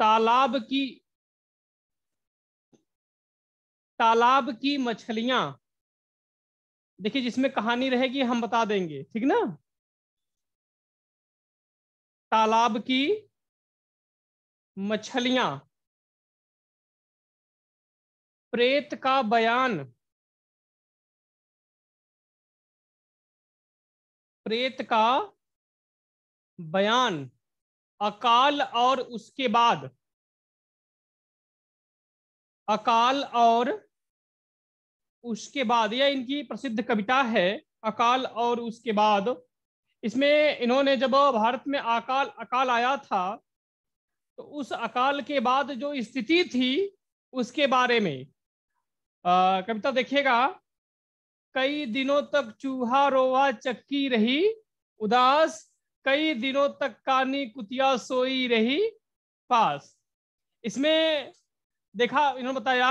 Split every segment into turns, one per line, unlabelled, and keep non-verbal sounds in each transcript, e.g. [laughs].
तालाब की तालाब की मछलियां देखिए जिसमें कहानी रहेगी हम बता देंगे ठीक ना तालाब की मछलियां प्रेत का बयान प्रेत का बयान अकाल और उसके बाद अकाल और उसके बाद यह इनकी प्रसिद्ध कविता है अकाल और उसके बाद इसमें इन्होंने जब भारत में अकाल अकाल आया था तो उस अकाल के बाद जो स्थिति थी उसके बारे में कविता देखिएगा कई दिनों तक चूहा रोवा चक्की रही उदास कई दिनों तक कानी कुतिया सोई रही पास इसमें देखा इन्होंने बताया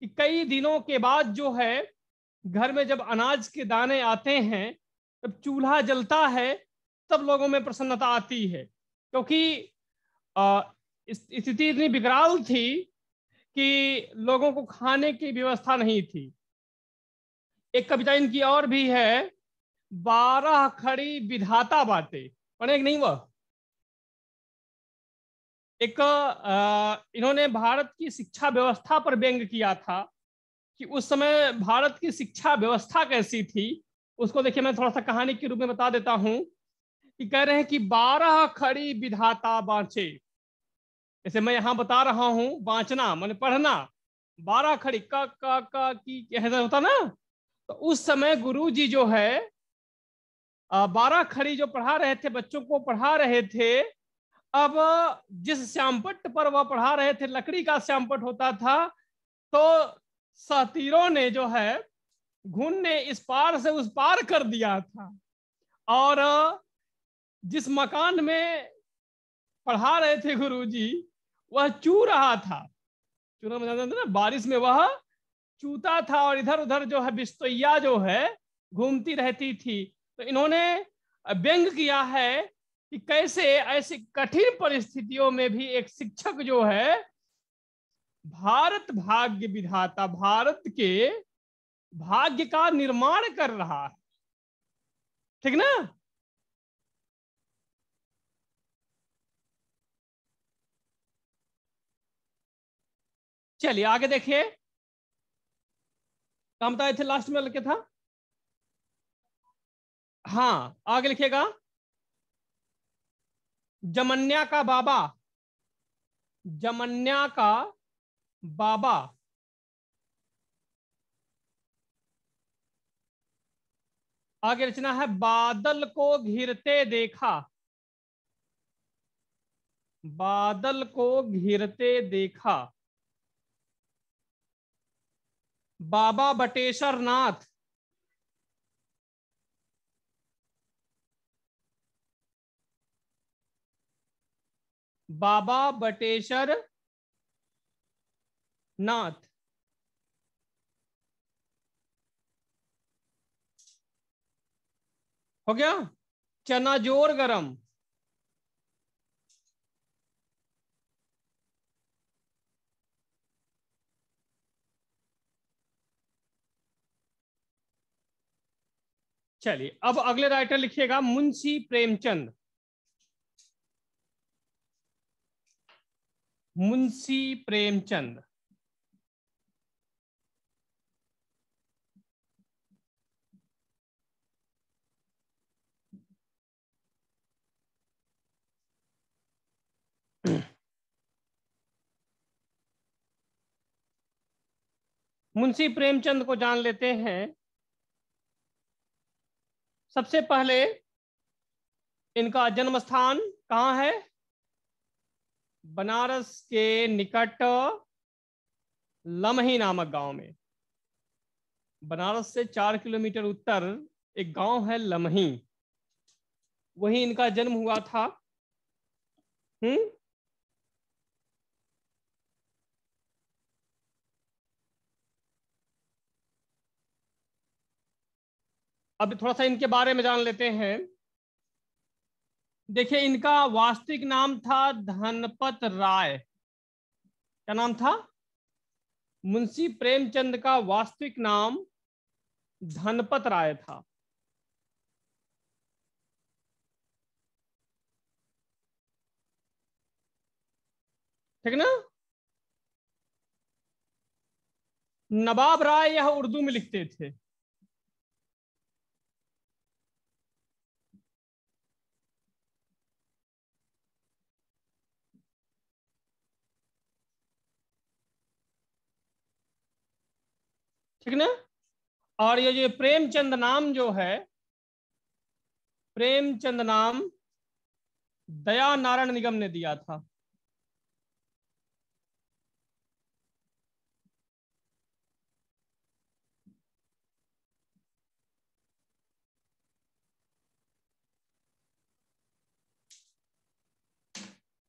कि कई दिनों के बाद जो है घर में जब अनाज के दाने आते हैं जब चूल्हा जलता है तब लोगों में प्रसन्नता आती है क्योंकि स्थिति इतनी विकराल थी कि लोगों को खाने की व्यवस्था नहीं थी एक कविता इनकी और भी है बारह खड़ी विधाता बातें पण एक नहीं हुआ एक इन्होंने भारत की शिक्षा व्यवस्था पर व्यंग किया था कि उस समय भारत की शिक्षा व्यवस्था कैसी थी उसको देखिए मैं थोड़ा सा कहानी के रूप में बता देता हूं कि कह रहे हैं कि बारह खड़ी विधाता बांचे जैसे मैं यहाँ बता रहा हूं बांचना मैंने पढ़ना बारह खड़ी का का का की ऐसा होता ना तो उस समय गुरु जी जो है बारह खड़ी जो पढ़ा रहे थे बच्चों को पढ़ा रहे थे अब जिस श्यामपट पर वह पढ़ा रहे थे लकड़ी का श्यामपट होता था तो सतीरों ने जो है घुन ने इस पार से उस पार कर दिया था और जिस मकान में पढ़ा रहे थे गुरुजी वह चू रहा था चूना मजा ना बारिश में वह चूता था और इधर उधर जो है बिस्तैया जो है घूमती रहती थी तो इन्होंने व्यंग किया है कि कैसे ऐसी कठिन परिस्थितियों में भी एक शिक्षक जो है भारत भाग्य विधाता भारत के भाग्य का निर्माण कर रहा है ठीक ना चलिए आगे देखिए काम तो थे लास्ट में लिखे था हाँ आगे लिखेगा जमन्या का बाबा जमन्या का बाबा आगे रचना है बादल को घिरते देखा बादल को घिरते देखा बाबा बटेश्वर नाथ बाबा बटेश्वर नाथ हो गया चना जोर गरम चलिए अब अगले राइटर लिखिएगा मुंशी प्रेमचंद मुंशी प्रेमचंद मुंशी प्रेमचंद को जान लेते हैं सबसे पहले इनका जन्म स्थान कहाँ है बनारस के निकट लमही नामक गांव में बनारस से चार किलोमीटर उत्तर एक गांव है लमही वहीं इनका जन्म हुआ था हम्म अब थोड़ा सा इनके बारे में जान लेते हैं देखिए इनका वास्तविक नाम था धनपत राय क्या नाम था मुंशी प्रेमचंद का वास्तविक नाम धनपत राय था ठीक ना नवाब राय यह उर्दू में लिखते थे ठीक ना और ये जो प्रेमचंद नाम जो है प्रेमचंद नाम दया नारायण निगम ने दिया था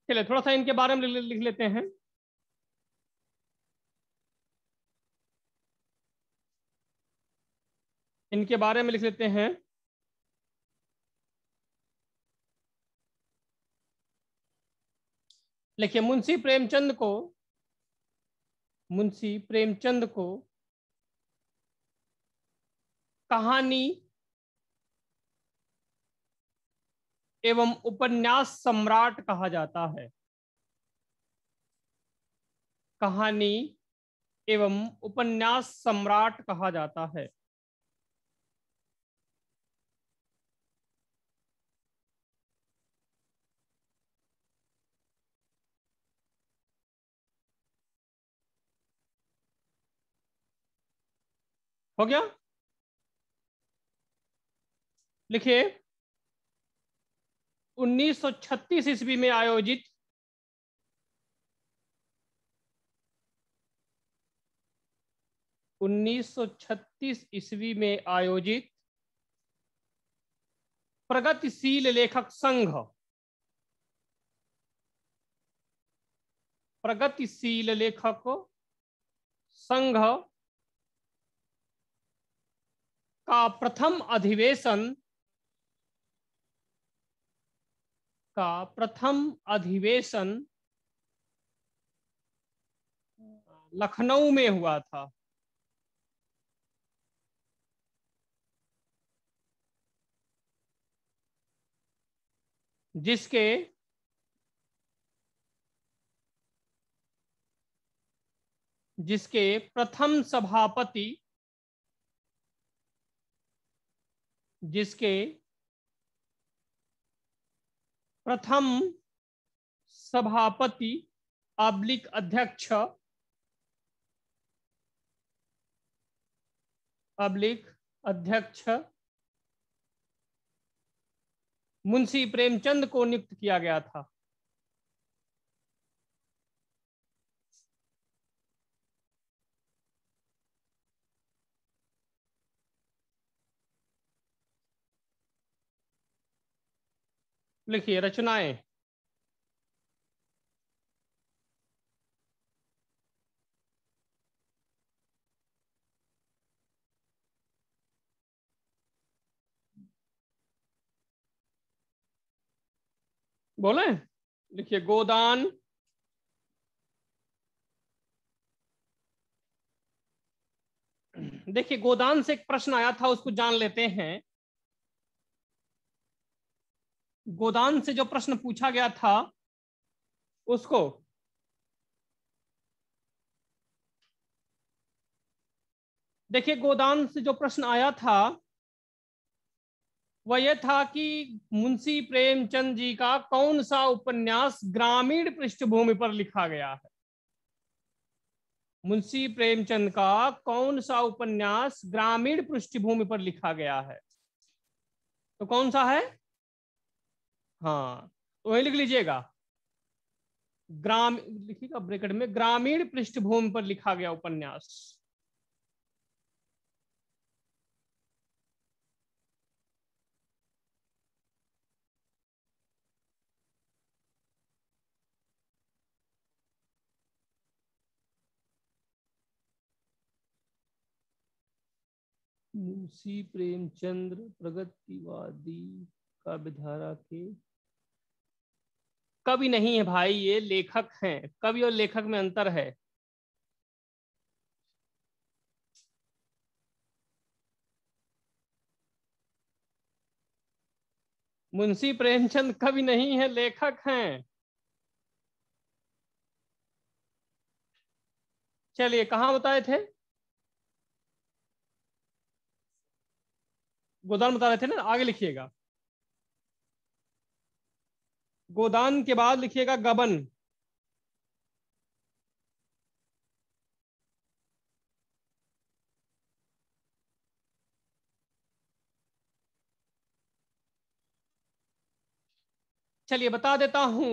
चलिए थोड़ा सा इनके बारे में लिख लेते हैं इनके बारे में लिख लेते हैं लिखिए मुंशी प्रेमचंद को मुंशी प्रेमचंद को कहानी एवं उपन्यास सम्राट कहा जाता है कहानी एवं उपन्यास सम्राट कहा जाता है हो गया लिखिए 1936 ईस्वी में आयोजित उन्नीस सौ छत्तीस ईस्वी में आयोजित प्रगतिशील लेखक संघ प्रगतिशील लेखक संघ का प्रथम अधिवेशन का प्रथम अधिवेशन लखनऊ में हुआ था जिसके जिसके प्रथम सभापति जिसके प्रथम सभापति अब्लिक अध्यक्ष अब्लिक अध्यक्ष मुंशी प्रेमचंद को नियुक्त किया गया था लिखिए रचनाएं बोले लिखिए गोदान देखिए गोदान से एक प्रश्न आया था उसको जान लेते हैं गोदान से जो प्रश्न पूछा गया था उसको देखिए गोदान से जो प्रश्न आया था वह यह था कि मुंशी प्रेमचंद जी का कौन सा उपन्यास ग्रामीण पृष्ठभूमि पर लिखा गया है मुंशी प्रेमचंद का कौन सा उपन्यास ग्रामीण पृष्ठभूमि पर लिखा गया है तो कौन सा है हाँ वही लिख लीजिएगा ग्राम लिखिएगा ब्रेकेट में ग्रामीण पृष्ठभूमि पर लिखा गया उपन्यास मुंशी प्रेमचंद्र प्रगतिवादी का विधारा के कवि नहीं है भाई ये लेखक हैं कवि और लेखक में अंतर है मुंशी प्रेमचंद कवि नहीं है लेखक हैं चलिए कहा बताए थे गोदान बता रहे थे ना आगे लिखिएगा गोदान के बाद लिखिएगा गबन चलिए बता देता हूं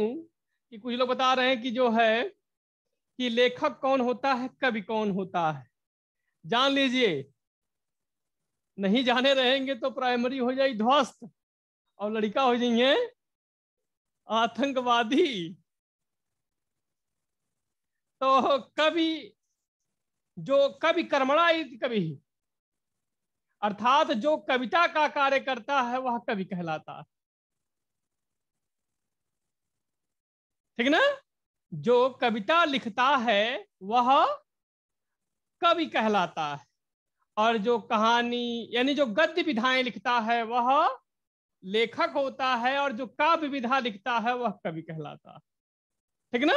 कि कुछ लोग बता रहे हैं कि जो है कि लेखक कौन होता है कवि कौन होता है जान लीजिए नहीं जाने रहेंगे तो प्राइमरी हो जाए ध्वस्त और लड़का हो जाइए आतंकवादी तो कभी जो कवि कर्मणा कवि अर्थात जो कविता का कार्य करता है वह कवि कहलाता है ठीक ना जो कविता लिखता है वह कवि कहलाता है और जो कहानी यानी जो गद्य विधाएं लिखता है वह लेखक होता है और जो काव्य विधा लिखता है वह कवि कहलाता है ठीक ना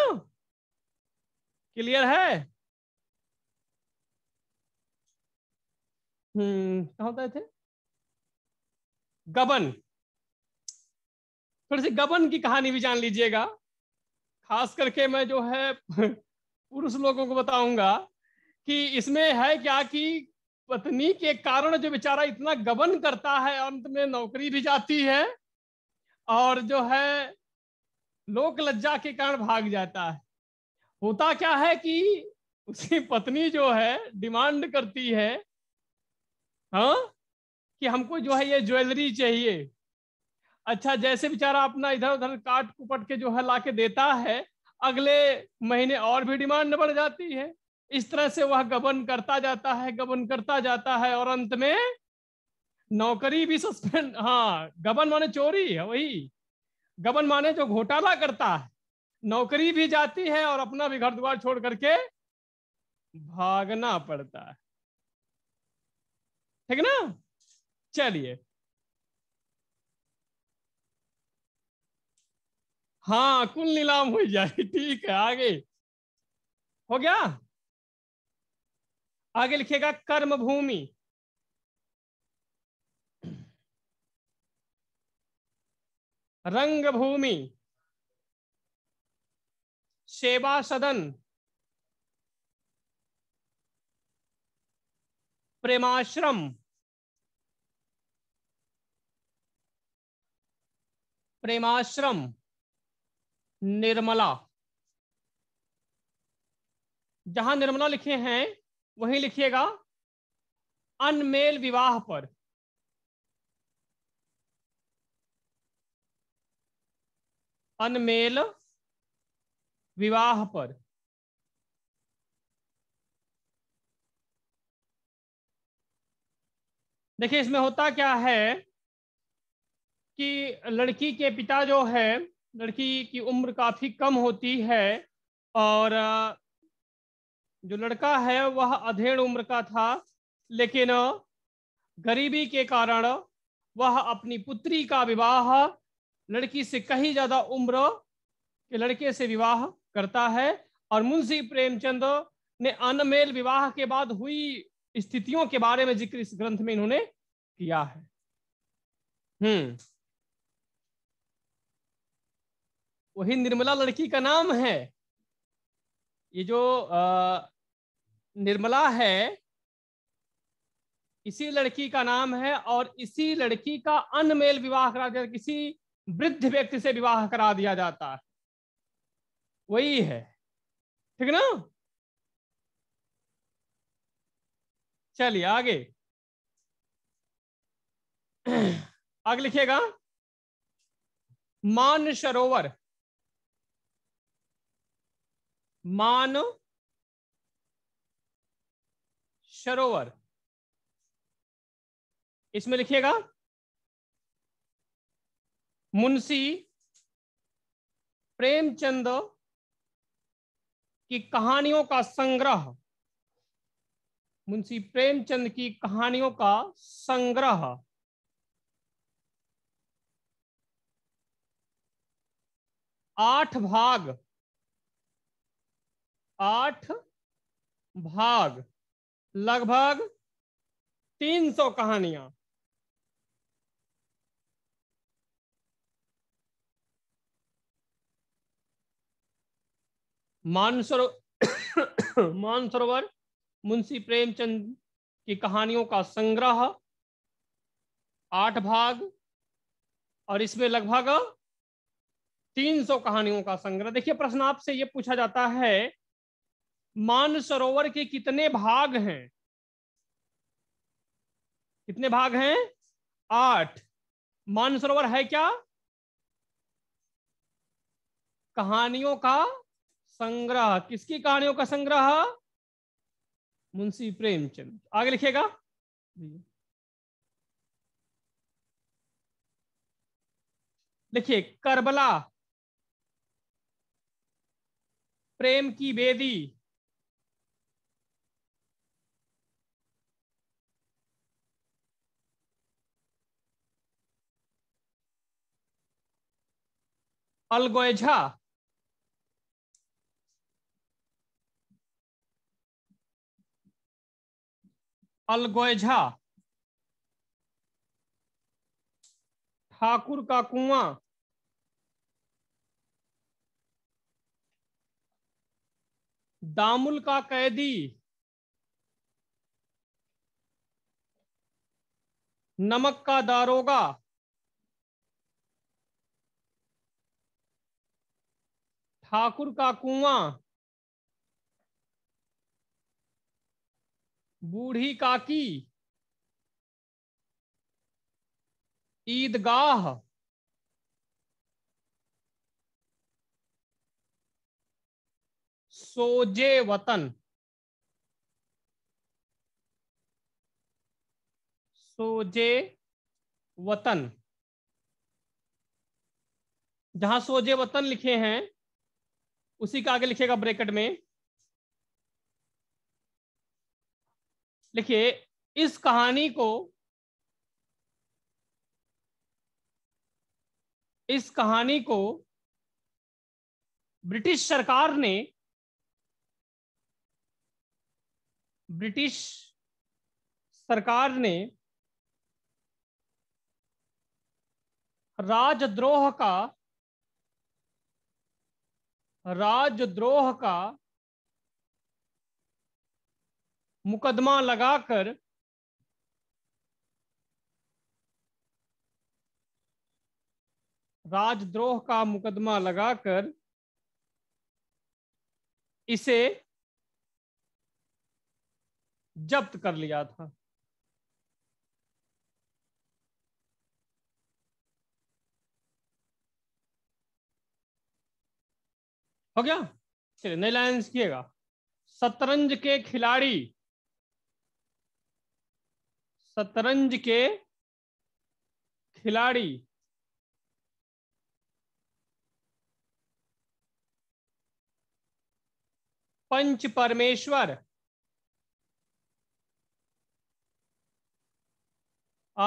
क्लियर है हम्म कहा होता थे गबन थोड़ी सी गबन की कहानी भी जान लीजिएगा खास करके मैं जो है [laughs] पुरुष लोगों को बताऊंगा कि इसमें है क्या कि पत्नी के कारण जो बेचारा इतना गबन करता है अंत में नौकरी भी जाती है और जो है लोक लज्जा के कारण भाग जाता है होता क्या है कि उसकी पत्नी जो है डिमांड करती है हा? कि हमको जो है ये ज्वेलरी चाहिए अच्छा जैसे बेचारा अपना इधर उधर काट कुपट के जो है ला के देता है अगले महीने और भी डिमांड बढ़ जाती है इस तरह से वह गबन करता जाता है गबन करता जाता है और अंत में नौकरी भी सस्पेंड हाँ गबन माने चोरी है वही गबन माने जो घोटाला करता है नौकरी भी जाती है और अपना भी घर द्वार छोड़ करके भागना पड़ता है ठीक ना चलिए हाँ कुल नीलाम हो जाए ठीक है आगे हो गया आगे लिखिएगा कर्म भूमि रंग भूमि सेवा सदन प्रेमाश्रम प्रेमाश्रम निर्मला जहां निर्मला लिखे हैं वहीं लिखिएगा अनमेल विवाह पर अनमेल विवाह पर देखिए इसमें होता क्या है कि लड़की के पिता जो है लड़की की उम्र काफ़ी कम होती है और जो लड़का है वह अधेड़ उम्र का था लेकिन गरीबी के कारण वह अपनी पुत्री का विवाह लड़की से कहीं ज्यादा उम्र के लड़के से विवाह करता है और मुंशी प्रेमचंद ने अनमेल विवाह के बाद हुई स्थितियों के बारे में जिक्र इस ग्रंथ में इन्होंने किया है हम्म वही निर्मला लड़की का नाम है ये जो आ, निर्मला है इसी लड़की का नाम है और इसी लड़की का अनमेल विवाह करा दिया किसी वृद्ध व्यक्ति से विवाह करा दिया जाता है वही है ठीक ना चलिए आगे [clears throat] आगे लिखिएगा मान सरोवर मान सरोवर इसमें लिखिएगा मुंशी प्रेमचंद की कहानियों का संग्रह मुंशी प्रेमचंद की कहानियों का संग्रह आठ भाग आठ भाग लगभग तीन सौ कहानियां मानसरो मानसरोवर मुंशी प्रेमचंद की कहानियों का संग्रह आठ भाग और इसमें लगभग तीन सौ कहानियों का संग्रह देखिए प्रश्न आपसे ये पूछा जाता है मानसरोवर के कितने भाग हैं कितने भाग हैं आठ मानसरोवर है क्या कहानियों का संग्रह किसकी कहानियों का संग्रह मुंशी प्रेमचंद आगे लिखेगा लिखिए करबला प्रेम की बेदी अलगोएझा अलगोएझा ठाकुर का कुआं दामुल का कैदी नमक का दारोगा ठाकुर का कुआं बूढ़ी काकी ईदगाह सोजे वतन सोजे वतन जहां सोजे वतन लिखे हैं उसी का आगे लिखेगा ब्रेकेट में लिखिए इस कहानी को इस कहानी को ब्रिटिश सरकार ने ब्रिटिश सरकार ने राजद्रोह का राजद्रोह का मुकदमा लगाकर राजद्रोह का मुकदमा लगाकर इसे जब्त कर लिया था हो गया चलिए नई लाइन किएगा शतरंज के खिलाड़ी शतरंज के खिलाड़ी पंच परमेश्वर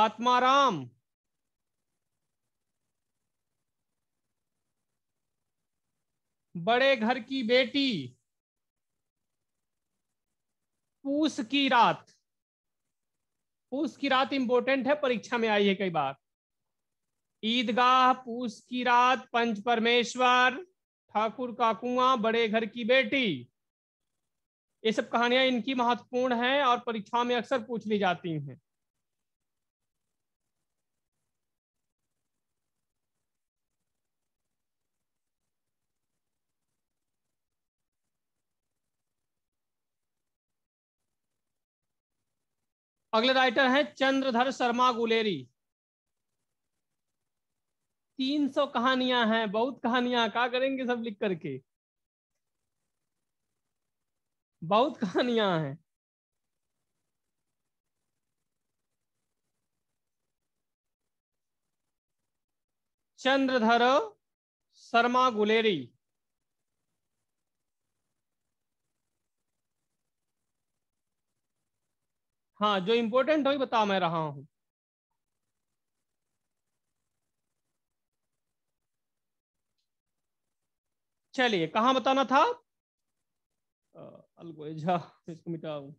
आत्माराम बड़े घर की बेटी पूस की रात पूस की रात इंपोर्टेंट है परीक्षा में आई है कई बार ईदगाह पूस की रात पंच परमेश्वर ठाकुर का कुआ बड़े घर की बेटी ये सब कहानियां इनकी महत्वपूर्ण हैं और परीक्षा में अक्सर पूछ ली जाती हैं अगले राइटर हैं चंद्रधर शर्मा गुलेरी तीन सौ कहानियां हैं बहुत कहानियां क्या करेंगे सब लिख करके बहुत कहानियां हैं चंद्रधर शर्मा गुलेरी हाँ जो इम्पोर्टेंट हो बता मैं रहा हूं चलिए कहा बताना था अलगोजा इसको मिटाऊ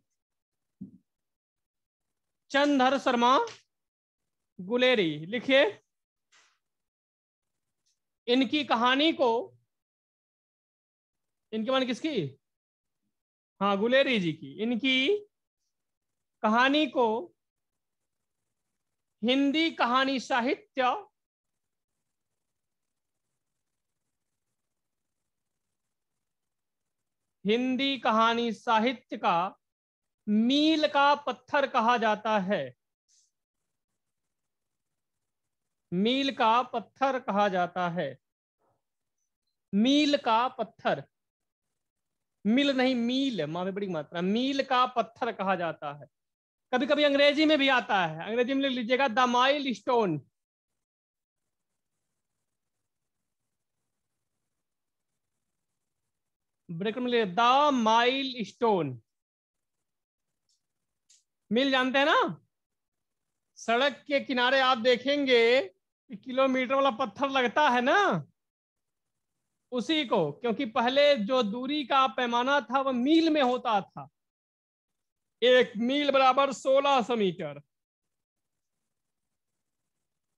चंदर शर्मा गुलेरी लिखिए इनकी कहानी को इनकी मान किसकी हाँ गुलेरी जी की इनकी कहानी को हिंदी कहानी साहित्य हिंदी कहानी साहित्य का मील का पत्थर कहा जाता है मील का पत्थर कहा जाता है मील का पत्थर मिल नहीं मील मां बड़ी मात्रा मील का पत्थर कहा जाता है कभी कभी अंग्रेजी में भी आता है अंग्रेजी में लिख लीजिएगा द माइल स्टोन ब्रेक में द माइल स्टोन मिल जानते हैं ना सड़क के किनारे आप देखेंगे कि किलोमीटर वाला पत्थर लगता है ना उसी को क्योंकि पहले जो दूरी का पैमाना था वह मील में होता था एक मील बराबर सोलह सौ मीटर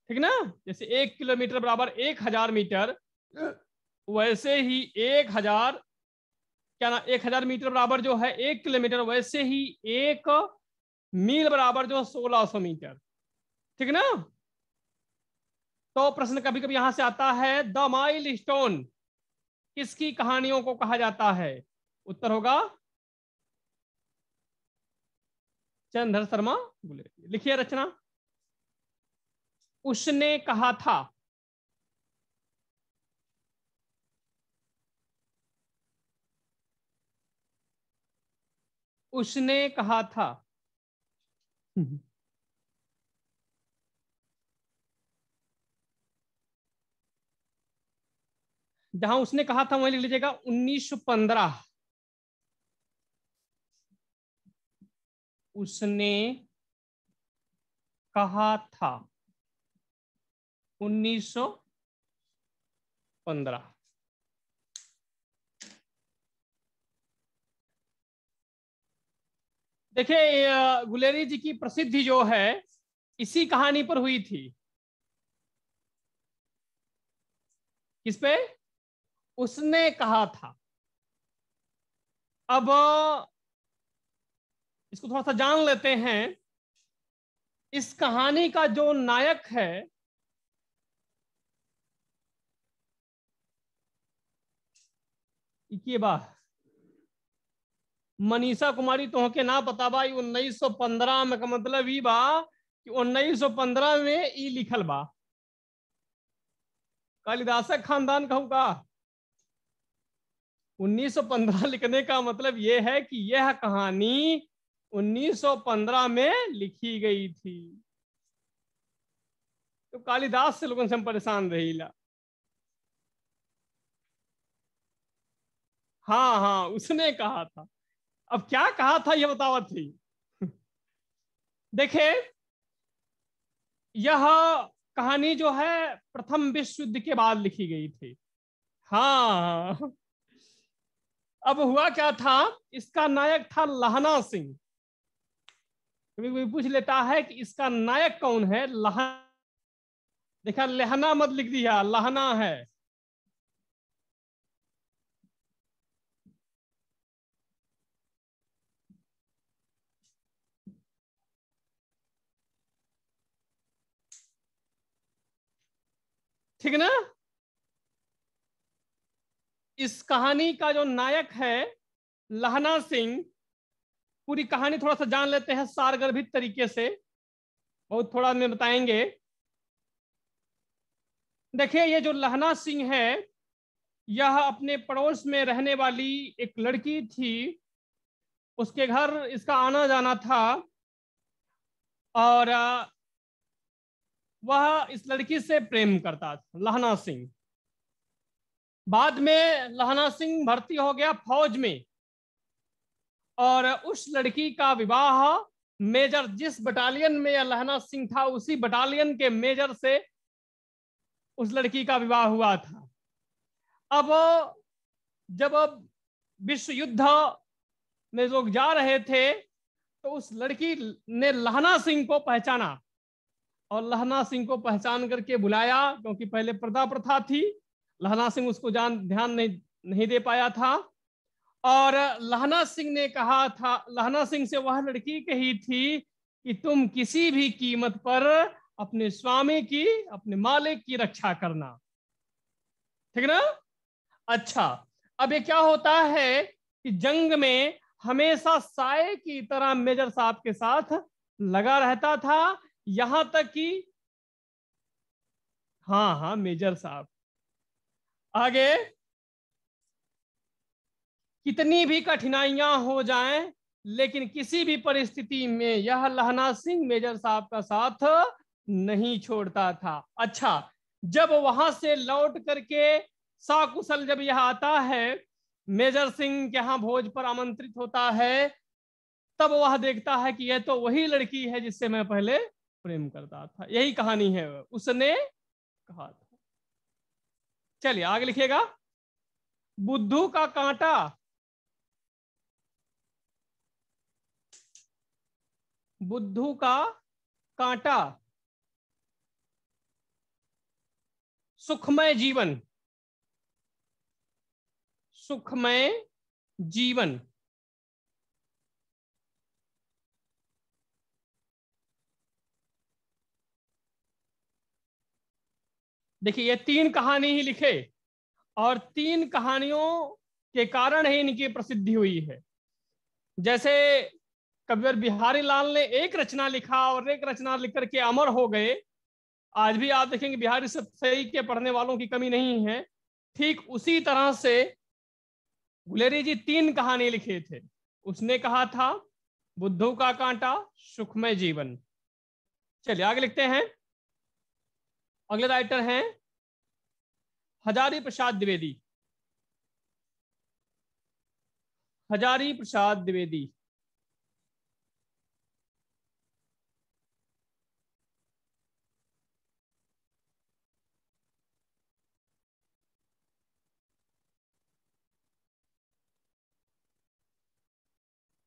ठीक ना जैसे एक किलोमीटर बराबर एक हजार मीटर वैसे ही एक हजार क्या ना एक हजार मीटर बराबर जो है एक किलोमीटर वैसे ही एक मील बराबर जो सोलह सौ मीटर ठीक ना तो प्रश्न कभी कभी यहां से आता है द माइल स्टोन किसकी कहानियों को कहा जाता है उत्तर होगा चंद्र शर्मा बोले लिखिए रचना उसने कहा था उसने कहा था जहां उसने कहा था वहीं लिख लीजिएगा 1915 उसने कहा था 1915 देखिए गुलेरी जी की प्रसिद्धि जो है इसी कहानी पर हुई थी किस पे उसने कहा था अब इसको थोड़ा सा जान लेते हैं इस कहानी का जो नायक है इकेबा मनीषा कुमारी तो के ना पता बा उन्नीस सौ पंद्रह में का मतलब ये बा कि उन्नीस सौ पंद्रह में ई लिखल बा कालिदास खानदान सौ पंद्रह लिखने का मतलब यह है कि यह कहानी 1915 में लिखी गई थी तो कालिदास से लोगों से हम परेशान ला हाँ हाँ उसने कहा था अब क्या कहा था यह बतावत थी देखे यह कहानी जो है प्रथम विश्व युद्ध के बाद लिखी गई थी हाँ, हाँ अब हुआ क्या था इसका नायक था लहना सिंह कभी कभी पूछ लेता है कि इसका नायक कौन है लहना देखा लहना मत लिख दिया लहना है ठीक ना इस कहानी का जो नायक है लहना सिंह पूरी कहानी थोड़ा सा जान लेते हैं सारगर्भित तरीके से बहुत थोड़ा में बताएंगे देखिए ये जो लहना सिंह है यह अपने पड़ोस में रहने वाली एक लड़की थी उसके घर इसका आना जाना था और वह इस लड़की से प्रेम करता था लहना सिंह बाद में लहना सिंह भर्ती हो गया फौज में और उस लड़की का विवाह मेजर जिस बटालियन में अलहना सिंह था उसी बटालियन के मेजर से उस लड़की का विवाह हुआ था अब जब विश्व युद्ध में लोग जा रहे थे तो उस लड़की ने लहना सिंह को पहचाना और लहना सिंह को पहचान करके बुलाया क्योंकि पहले प्रदा प्रथा थी लहना सिंह उसको जान ध्यान नहीं नहीं दे पाया था और लहना सिंह ने कहा था लहना सिंह से वह लड़की कही थी कि तुम किसी भी कीमत पर अपने स्वामी की अपने मालिक की रक्षा करना ठीक ना अच्छा अब ये क्या होता है कि जंग में हमेशा साय की तरह मेजर साहब के साथ लगा रहता था यहां तक कि हाँ हाँ मेजर साहब आगे कितनी भी कठिनाइयां हो जाएं लेकिन किसी भी परिस्थिति में यह लहना सिंह मेजर साहब का साथ नहीं छोड़ता था अच्छा जब वहां से लौट करके साकुशल जब यह आता है मेजर सिंह यहाँ भोज पर आमंत्रित होता है तब वह देखता है कि यह तो वही लड़की है जिससे मैं पहले प्रेम करता था यही कहानी है उसने कहा था चलिए आगे लिखिएगा बुद्धू का कांटा बुद्धू का कांटा सुखमय जीवन सुखमय जीवन देखिए ये तीन कहानी ही लिखे और तीन कहानियों के कारण ही इनकी प्रसिद्धि हुई है जैसे कबीर बिहारी लाल ने एक रचना लिखा और एक रचना लिख करके अमर हो गए आज भी आप देखेंगे बिहारी सही के पढ़ने वालों की कमी नहीं है ठीक उसी तरह से गुलेरी जी तीन कहानी लिखे थे उसने कहा था बुद्धों का कांटा सुखमय जीवन चलिए आगे लिखते हैं अगले राइटर हैं हजारी प्रसाद द्विवेदी हजारी प्रसाद द्विवेदी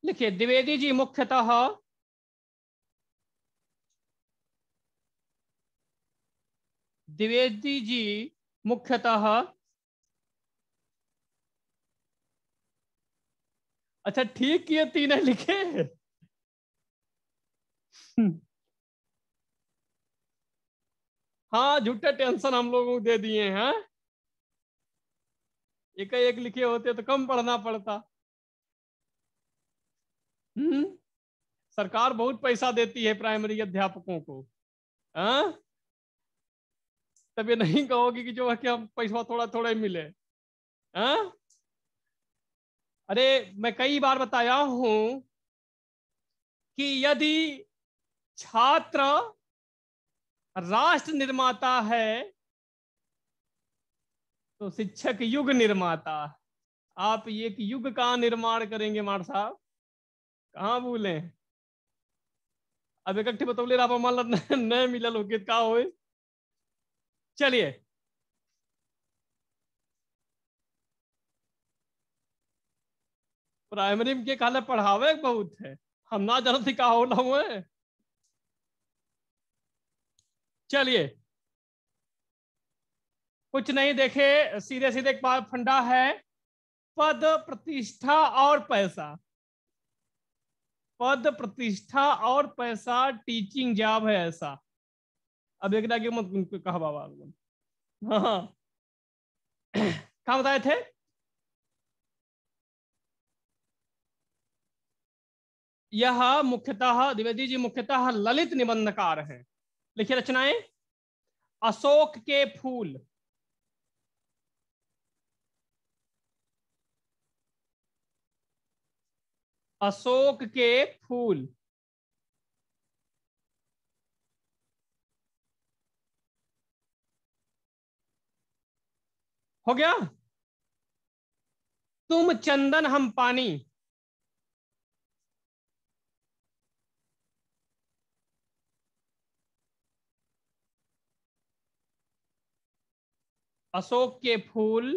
लिखिए द्विवेदी जी मुख्यतः द्विवेदी जी मुख्यतः अच्छा ठीक किए तीन लिखे हाँ झूठे टेंशन हम लोगों को दे दिए हैं एक एक लिखे होते तो कम पढ़ना पड़ता हम्म सरकार बहुत पैसा देती है प्राइमरी अध्यापकों को आ? हाँ? तब ये नहीं कहोगे कि जो है कि हम पैसा थोड़ा थोड़ा ही मिले आ? हाँ? अरे मैं कई बार बताया हूं कि यदि छात्र राष्ट्र निर्माता है तो शिक्षक युग निर्माता आप एक युग का निर्माण करेंगे मार साहब कहाँ बोले अब एक बतौले आप हमारा नए मिलल हो गीत का हो चलिए प्राइमरी में के काले पढ़ावे बहुत है हम ना जानते का होला हुए चलिए कुछ नहीं देखे सीधे सीधे एक बार फंडा है पद प्रतिष्ठा और पैसा पद प्रतिष्ठा और पैसा टीचिंग जॉब है ऐसा अब एक के मत कहा बाबा हाँ, हाँ। कहा बताए थे यह मुख्यतः द्विवेदी जी मुख्यतः ललित निबंधकार हैं लिखिए रचनाएं अशोक के फूल अशोक के फूल हो गया तुम चंदन हम पानी अशोक के फूल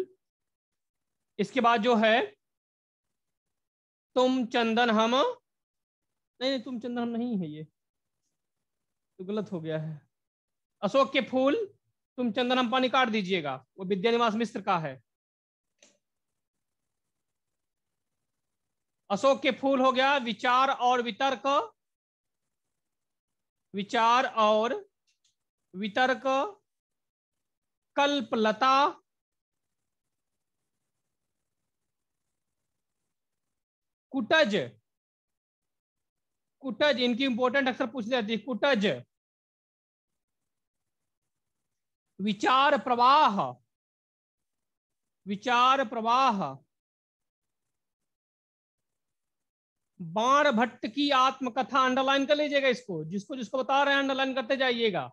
इसके बाद जो है तुम चंदन हम नहीं नहीं तुम चंदन हम नहीं है ये तो गलत हो गया है अशोक के फूल तुम चंदन हम पानी काट दीजिएगा वो विद्या निवास मिश्र का है अशोक के फूल हो गया विचार और वितर्क विचार और वितर्क कल्पलता कुटज कुटज इनकी इंपोर्टेंट अक्सर पूछ जाती है कुटज विचार प्रवाह विचार प्रवाह बाण भट्ट की आत्मकथा अंडरलाइन कर लीजिएगा इसको जिसको जिसको बता रहे हैं अंडरलाइन करते जाइएगा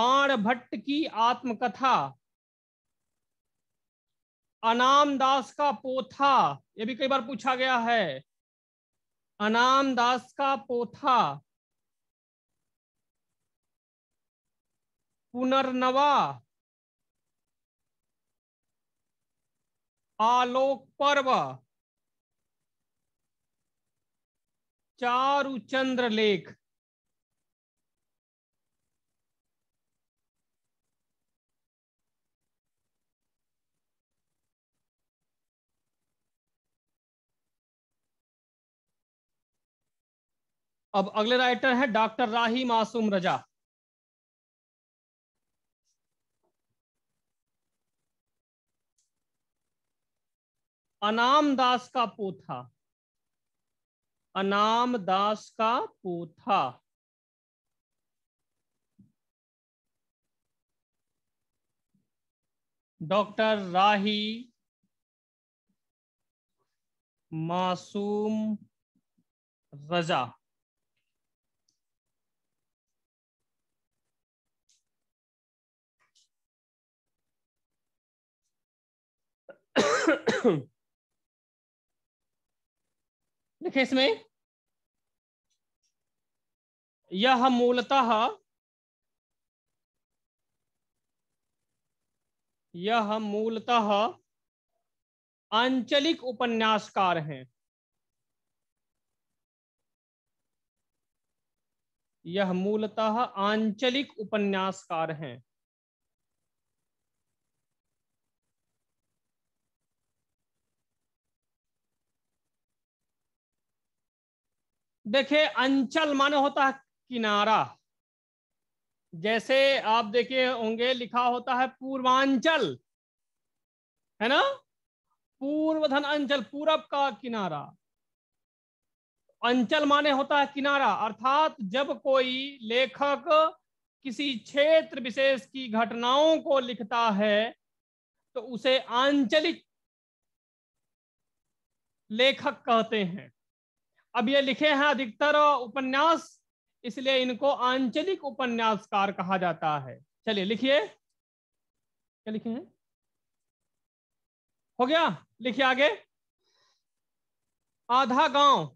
बाण भट्ट की आत्मकथा अनाम दास का पोथा ये भी कई बार पूछा गया है अनाम दास का पोथा पुनर्नवा आलोक पर्व चारु चंद्र लेख अब अगले राइटर है डॉक्टर राही मासूम रजा अनाम दास का पोथा अनाम दास का पोथा डॉक्टर राही मासूम रजा [coughs] देखिए इसमें यह मूलतः यह मूलतः आंचलिक उपन्यासकार हैं यह मूलतः आंचलिक उपन्यासकार हैं देखे अंचल माने होता है किनारा जैसे आप देखे होंगे लिखा होता है पूर्वांचल है ना पूर्वधन अंचल पूरब का किनारा अंचल माने होता है किनारा अर्थात जब कोई लेखक किसी क्षेत्र विशेष की घटनाओं को लिखता है तो उसे आंचलिक लेखक कहते हैं अब ये लिखे हैं अधिकतर उपन्यास इसलिए इनको आंचलिक उपन्यासकार कहा जाता है चलिए लिखिए क्या लिखे हैं हो गया लिखिए आगे आधा गांव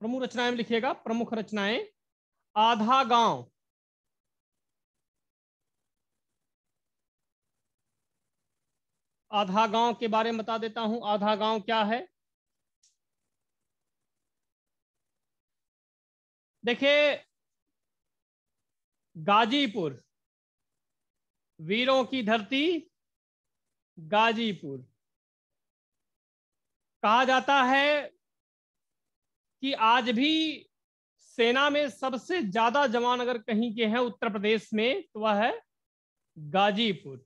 प्रमुख रचनाएं में लिखिएगा प्रमुख रचनाएं आधा गांव आधा गांव के बारे में बता देता हूं आधा गांव क्या है देखिए गाजीपुर वीरों की धरती गाजीपुर कहा जाता है कि आज भी सेना में सबसे ज्यादा जवान अगर कहीं के हैं उत्तर प्रदेश में तो वह है गाजीपुर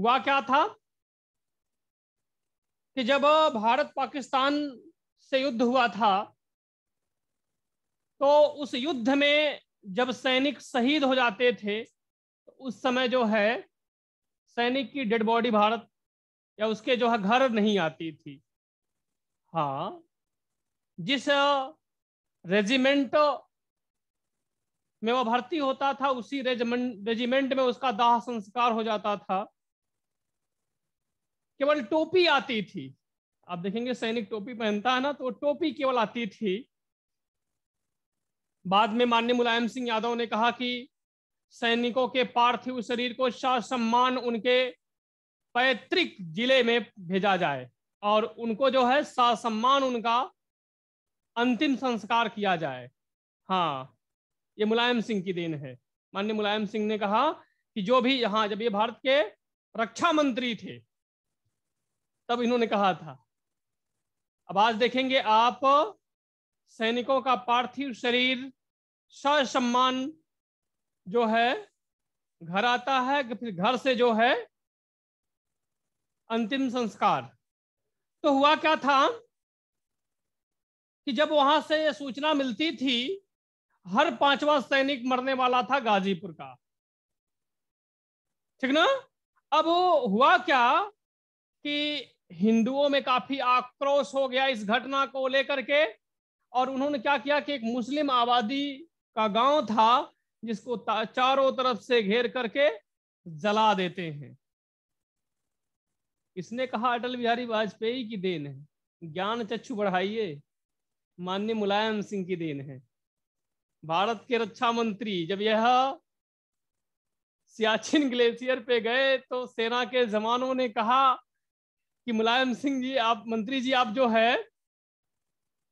हुआ क्या था कि जब भारत पाकिस्तान से युद्ध हुआ था तो उस युद्ध में जब सैनिक शहीद हो जाते थे तो उस समय जो है सैनिक की डेड बॉडी भारत या उसके जो है घर नहीं आती थी हाँ जिस रेजिमेंट में वह भर्ती होता था उसी रेजिमेंट रेजिमेंट में उसका दाह संस्कार हो जाता था केवल टोपी आती थी आप देखेंगे सैनिक टोपी पहनता है ना तो टोपी केवल आती थी बाद में माननीय मुलायम सिंह यादव ने कहा कि सैनिकों के पार्थिव शरीर को सम्मान उनके पैतृक जिले में भेजा जाए और उनको जो है सम्मान उनका अंतिम संस्कार किया जाए हाँ ये मुलायम सिंह की देन है माननीय मुलायम सिंह ने कहा कि जो भी यहाँ जब ये भारत के रक्षा मंत्री थे तब इन्होंने कहा था अब आज देखेंगे आप सैनिकों का पार्थिव शरीर सम्मान जो है घर आता है फिर घर से जो है अंतिम संस्कार तो हुआ क्या था कि जब वहां से ये सूचना मिलती थी हर पांचवा सैनिक मरने वाला था गाजीपुर का ठीक ना अब हुआ क्या कि हिंदुओं में काफी आक्रोश हो गया इस घटना को लेकर के और उन्होंने क्या किया कि एक मुस्लिम आबादी का गांव था जिसको चारों तरफ से घेर करके जला देते हैं इसने कहा अटल बिहारी वाजपेयी की देन है ज्ञान चक्षु बढ़ाइए माननीय मुलायम सिंह की देन है भारत के रक्षा मंत्री जब यह सियाचिन ग्लेशियर पे गए तो सेना के जवानों ने कहा कि मुलायम सिंह जी आप मंत्री जी आप जो है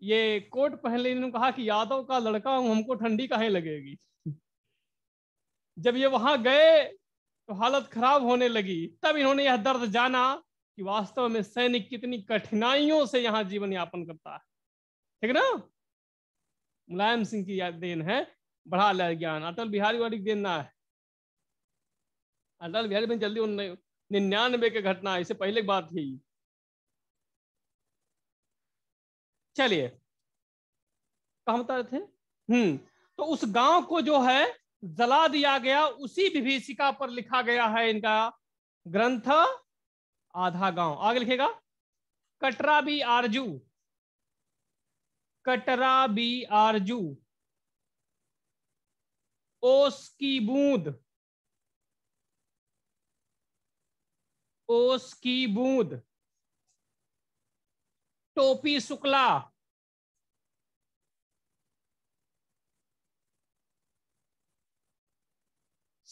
ये कोट ले इन्होंने कहा कि यादव का लड़का हूं हमको ठंडी काहे लगेगी जब ये वहां गए तो हालत खराब होने लगी तब इन्होंने यह दर्द जाना कि वास्तव में सैनिक कितनी कठिनाइयों से यहाँ जीवन यापन करता है ठीक ना मुलायम सिंह की देन है बढ़ा लय ज्ञान अटल बिहारी वाली देन ना है अटल बिहारी में जल्दी उन्नीस निन्यानवे की घटना इससे पहले बात थी चलिए कहा बता रहे थे हम्म तो उस गांव को जो है जला दिया गया उसी विभीषिका पर लिखा गया है इनका ग्रंथ आधा गांव आगे लिखेगा कटरा बी आरजू कटरा बी आरजू ओस की बूंद ओस की बूंद Topi Shukla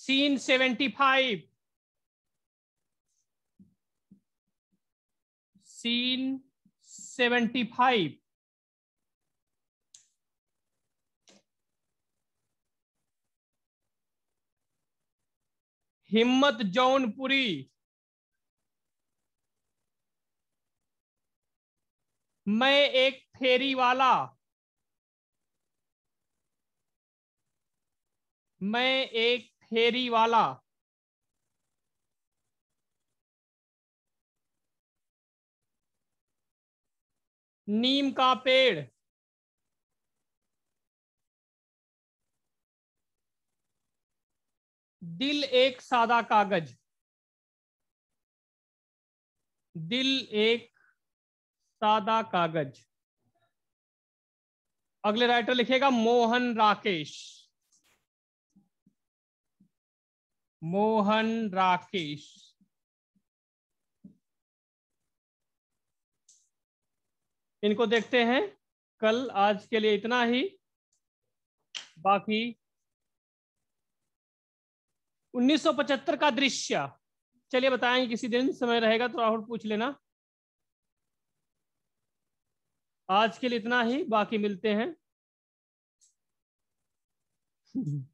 scene seventy five scene seventy five Himmat Jaunpuri मैं एक फेरी वाला मैं एक फेरी वाला नीम का पेड़ दिल एक सादा कागज दिल एक सादा कागज अगले राइटर लिखेगा मोहन राकेश मोहन राकेश इनको देखते हैं कल आज के लिए इतना ही बाकी 1975 का दृश्य चलिए बताएंगे किसी दिन समय रहेगा तो राहुल पूछ लेना आज के लिए इतना ही बाकी मिलते हैं [laughs]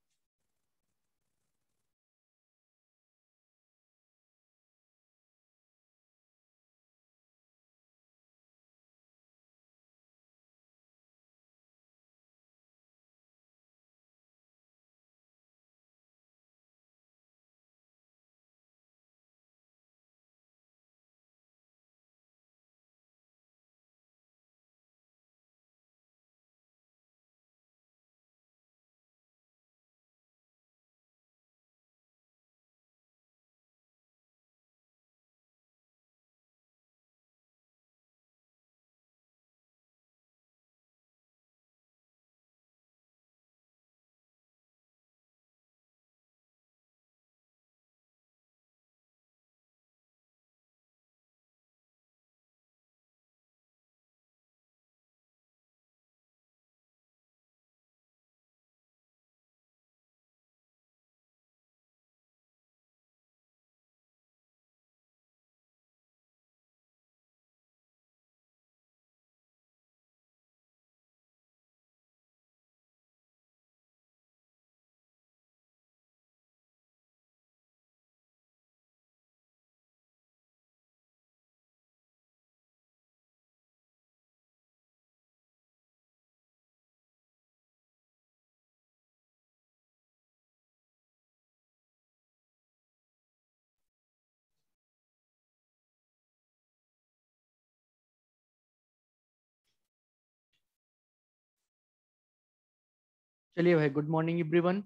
चलिए भाई गुड मॉर्निंग एवरीवन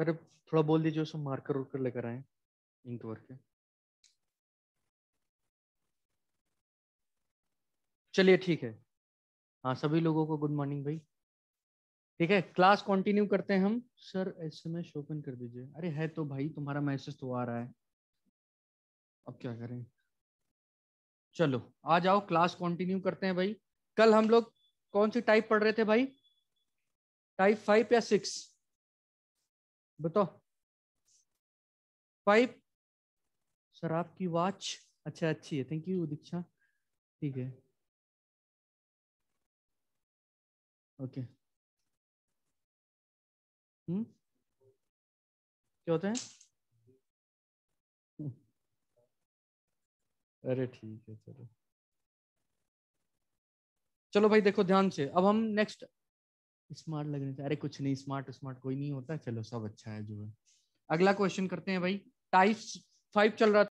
अरे थोड़ा बोल दीजिए उसमें मार्कर उर्कर लेकर आए इंक वर्क चलिए ठीक है हाँ सभी लोगों को गुड मॉर्निंग भाई ठीक है क्लास कंटिन्यू करते हैं हम सर एसएमएस ओपन कर दीजिए अरे है तो भाई तुम्हारा मैसेज तो आ रहा है अब क्या करें चलो आ जाओ क्लास कंटिन्यू करते हैं भाई कल हम लोग कौन सी टाइप पढ़ रहे थे भाई टाइप फाइव या सिक्स बताओ फाइव सर आपकी वॉच अच्छा अच्छी है थैंक यू दीक्षा ठीक है ओके okay. हम्म? क्या होते हैं [laughs] अरे ठीक है चलो चलो भाई देखो ध्यान से अब हम नेक्स्ट स्मार्ट लगने से अरे कुछ नहीं स्मार्ट स्मार्ट कोई नहीं होता चलो सब अच्छा है जो है अगला क्वेश्चन करते हैं भाई टाइप्स फाइव चल रहा